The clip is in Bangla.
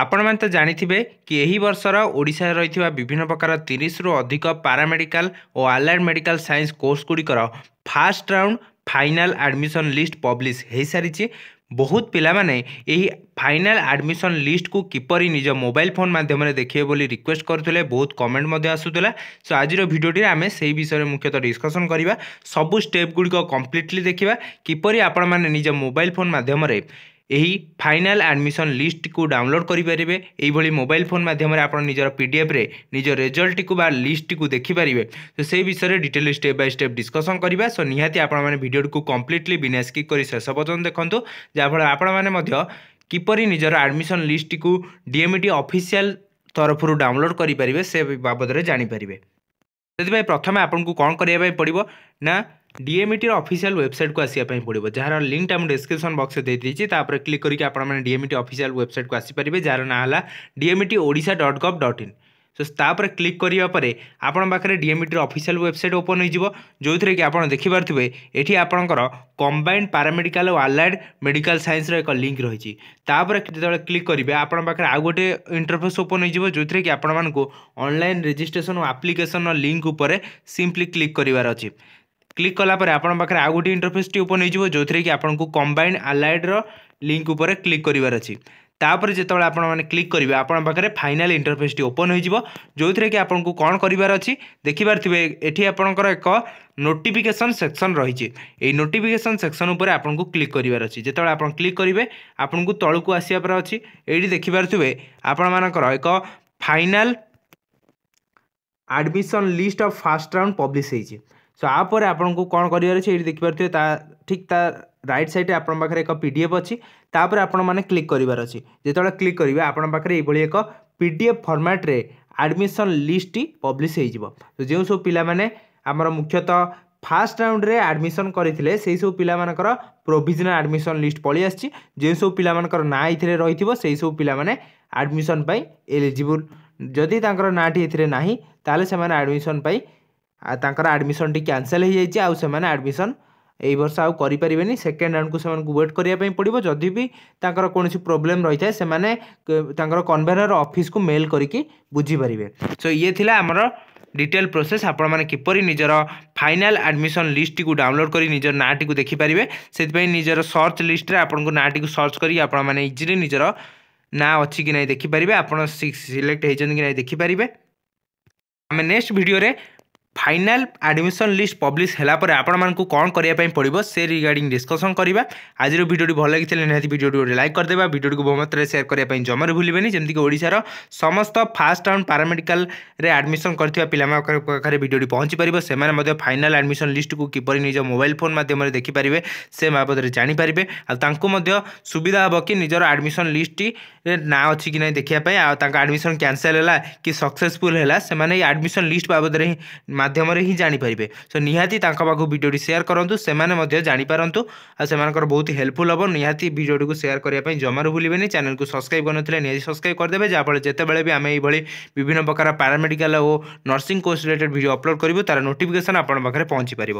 ଆପଣମାନେ ତ ଜାଣିଥିବେ କି ଏହି ବର୍ଷର ଓଡ଼ିଶାରେ ରହିଥିବା ବିଭିନ୍ନ ପ୍ରକାର ତିରିଶରୁ ଅଧିକ ପାରାମେଡ଼ିକାଲ ଓ ଆଲାଏଡ଼୍ ମେଡ଼ିକାଲ ସାଇନ୍ସ କୋର୍ସଗୁଡ଼ିକର first round final admission list publish ହୋଇସାରିଛି ବହୁତ ପିଲାମାନେ ଏହି ফাইনাল আডমিশন লিষ্ট কু কিপর নিজ মোবাইল ফোন মাধ্যমে দেখবে বলে রিকোয়েস্ট করুলে বহুত কমেন্ট আসুলা সো আজির ভিডিওটি আমি সেই বিষয়ে মুখ্যতঃ ডিসকসন করা সবু স্টেপগুড়ি কমপ্লিটলি দেখা কিপর আপনার নিজ মোবাইল ফোন মাধ্যমে ଏହି ଫାଇନାଲ୍ ଆଡ଼ମିସନ୍ ଲିଷ୍ଟଟିକୁ ଡାଉନଲୋଡ଼୍ କରିପାରିବେ ଏଇଭଳି ମୋବାଇଲ୍ ଫୋନ୍ ମାଧ୍ୟମରେ ଆପଣ ନିଜର ପିଡ଼ିଏଫ୍ରେ ନିଜ ରେଜଲ୍ଟଟିକୁ ବା ଲିଷ୍ଟଟିକୁ ଦେଖିପାରିବେ ତ ସେହି ବିଷୟରେ detail step by step discussion କରିବା ସୋ ନିହାତି ଆପଣମାନେ ଭିଡ଼ିଓଟିକୁ କମ୍ପ୍ଲିଟଲି ବିନା ସ୍କିପ୍ କରି ଶେଷ ପର୍ଯ୍ୟନ୍ତ ଦେଖନ୍ତୁ ଯାହାଫଳରେ ଆପଣମାନେ ମଧ୍ୟ କିପରି ନିଜର ଆଡ଼ମିସନ୍ ଲିଷ୍ଟଟିକୁ ଡିଏମ୍ଇଟି ଅଫିସିଆଲ୍ ତରଫରୁ ଡାଉନଲୋଡ଼୍ କରିପାରିବେ ସେ ବାବଦରେ ଜାଣିପାରିବେ ସେଥିପାଇଁ ପ୍ରଥମେ ଆପଣଙ୍କୁ କ'ଣ କରିବା ପାଇଁ ପଡ଼ିବ ନା ডিএমইটির অফিসিଆল ওয়েবসাইটକୁ ଆସିବା ପାଇଁ ପଡ଼ିବ ଯାହାର ଲିଙ୍କଟା ମୁଁ ଡେସ୍କ୍ରିପସନ୍ ବକ୍ସରେ ଦେଇଦେଇଛି ତାପରେ କ୍ଲିକ୍ କରିକି ଆପଣମାନେ ଡିଏମଇଟି ଅଫିସିଆଲ ୱେବସାଇଟକୁ ଆସିପାରିବେ ଯାହାର ନାଁ ହେଲା DMET Odisha dot gov dot in so ତାପରେ କ୍ଲିକ୍ କରିବା ପରେ ଆପଣ ପାଖରେ ଡିଏମଇଟିର ଅଫିସିଆଲ ୱେବସାଇଟ୍ ଓପନ୍ ହୋଇଯିବ ଯେଉଁଥିରେ କି ଆପଣ ଦେଖିପାରୁଥିବେ ଏଠି ଆପଣଙ୍କର କମ୍ବାଇଣ୍ଡ ପାରାମେଡ଼ିକାଲ ଓ ଆଲାଏଡ୍ ମେଡ଼ିକାଲ ସାଇନ୍ସର ଏକ ଲିଙ୍କ୍ ରହିଛି ତାପରେ ଯେତେବେଳେ କ୍ଲିକ୍ କରିବେ ଆପଣଙ୍କ ପାଖରେ ଆଉ ଗୋଟେ ଇଣ୍ଟରଫେସ୍ ଓପନ୍ ହୋଇଯିବ ଯେଉଁଥିରେ କି ଆପଣମାନଙ୍କୁ ଅନଲାଇନ୍ ରେଜିଷ୍ଟ୍ରେସନ୍ ଓ ଆପ୍ଲିକେସନ୍ର ଲିଙ୍କ୍ ଉପରେ ସିମ୍ପଲି କ୍ଲିକ୍ କରିବାର ଅଛି ক্লিক কলাপরে আপনার পাখে আউ গোটি ইন্টরফেসটি ওপন হয়ে যেতে কি আপনার কম্বাইন্ড আলাইড্র লিঙ্ক উপরে ক্লিক করবার অছি তাপরে যেতবে আপনার ক্লিক করবে আপনার পাখে ফাইনাল ইন্টরফেসটি ওপন হয়ে যাব যে কি আপনার কম করবার অছি দেখিবার থাকবে এটি আপনার এক নোটিফিকেসন সেকশন রয়েছে এই নোটিফিকেসন সেকশন উপরে আপনার ক্লিক করবার অছি যেতবে আপনার ক্লিক করবে আপনার তলকু আসবার অছি এইটি দেখিবার থাকবে আপনার এক final admission list of first round publish হয়েছে ସୋ ଆପରେ ଆପଣଙ୍କୁ କ'ଣ କରିବାର ଅଛି ଏଇଠି ଦେଖିପାରୁଥିବେ ତା ଠିକ୍ ତା ରାଇଟ୍ ସାଇଡ଼୍ରେ ଆପଣଙ୍କ ପାଖରେ ଏକ ପି ଡି ଏଫ୍ ଅଛି ତାପରେ ଆପଣମାନେ କ୍ଲିକ୍ କରିବାର ଅଛି ଯେତେବେଳେ କ୍ଲିକ୍ କରିବେ ଆପଣଙ୍କ ପାଖରେ ଏଇଭଳି ଏକ ପି ଡି ଏଫ୍ ଫର୍ମାଟ୍ରେ ଆଡ଼ମିସନ୍ ଲିଷ୍ଟଟି ପବ୍ଲିଶ୍ ହେଇଯିବ ଯେଉଁ ସବୁ ପିଲାମାନେ ଆମର ମୁଖ୍ୟତଃ ফার্স্ট রাউন্ডে আডমিশন করে সেই সব পিলা মানকর প্রোভিজনাল আডমিশন লিস্ট পড়ে আসছে যে সব পিলা মানকর না এতে রয়েছে সেই সব পিলা মানে আডমিশন পাই এলিজিবল যদি তাঁর নাটি এতে না তাহলে সে আডমিশন পাই ତାଙ୍କର ଆଡ଼ମିସନଟି କ୍ୟାନସେଲ୍ ହୋଇଯାଇଛି ଆଉ ସେମାନେ ଆଡ଼ମିସନ୍ এই বর্ষ আউ করে পারবে সেকেন্ড রাউন্ড সে ওয়েট করা পড়ব যদি বি তাঁর কোণী প্রোবলেম রয়েছে সে তাঁর কনভেনর অফিস কু মেল করি বুঝিপারে সো ইয়ে লা আমার ডিটেল প্রোসেস আপনার কিপর নিজের ফাইনাল আডমিশন লিষ্টটি ডাউনলোড করে নিজের নাঁটি দেখিপারে সেই নিজের সর্চ লিষ্টে আপনার নাঁটি সর্চ করি আপনার মানে ইজিলি নিজের না অছি কি না দেখিপারে আপনার সিলেক্ট হয়েছেন কি না দেখিপারে আমি নেক্সট ভিডিওরে फाइनाल आडमिशन लिस्ट पब्लिश होगापर आपंक कौन करने पड़ो से रिगार्ड डिस्कसन करवा आज भिडियो भल लगी निहाती भिडियो लाइक करदे भिडियो को बहुमात्र सेयार करने जमार भूलें जमीक ओडार समस्त फास्ट राउंड पारामेडिकाल आडमिशन कर पाखे भिडियो पहुँची पार से फाइनाल आडमिशन लिस्ट को किपर निज मोबाइल फोन मध्यम देखिपारे से बाबद जानीपारे आुविधा हे कि निजर आडमिशन लिस्ट ना अच्छी कि ना देखापी आडमिशन क्यासल है कि सक्सेसफुल है से आडमिशन लिस्ट बाबद ମାଧ୍ୟମରେ ହିଁ ଜାଣିପାରିବେ ସୋ ନିହାତି ତାଙ୍କ ପାଖକୁ ଭିଡ଼ିଓଟି ସେୟାର କରନ୍ତୁ ସେମାନେ ମଧ୍ୟ ଜାଣିପାରନ୍ତୁ ଆଉ ସେମାନଙ୍କର ବହୁତ ହେଲ୍ପଫୁଲ୍ ହେବ ନିହାତି ଭିଡ଼ିଓଟିକୁ ସେୟାର କରିବା ପାଇଁ ଜମାରୁ ଭୁଲିବେନି ଚ୍ୟାନେଲକୁ ସବସ୍କ୍ରାଇବ୍ କରିନଥିଲେ ନିହାତି ସବସ୍କ୍ରାଇବ୍ କରିଦେବେ ଯାହାଫଳରେ ଯେତେବେଳେ ବି ଆମେ ଏଇଭଳି ବିଭିନ୍ନ ପ୍ରକାର ପାରାମେଡ଼ିକାଲ ଓ nursing course related video upload କରିବୁ ତା'ର ନୋଟିଫିକେସନ୍ ଆପଣଙ୍କ ପାଖରେ ପହଞ୍ଚିପାରିବ